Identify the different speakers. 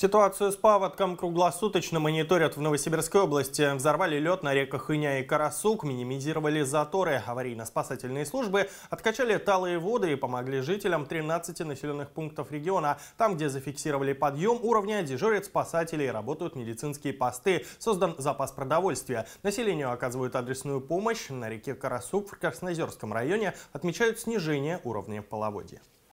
Speaker 1: Ситуацию с паводком круглосуточно мониторят в Новосибирской области. Взорвали лед на реках Иня и Карасук, минимизировали заторы. Аварийно-спасательные службы откачали талые воды и помогли жителям 13 населенных пунктов региона. Там, где зафиксировали подъем уровня, дежурят спасатели и работают медицинские посты. Создан запас продовольствия. Населению оказывают адресную помощь. На реке Карасук в Красноозерском районе отмечают снижение уровня половодья.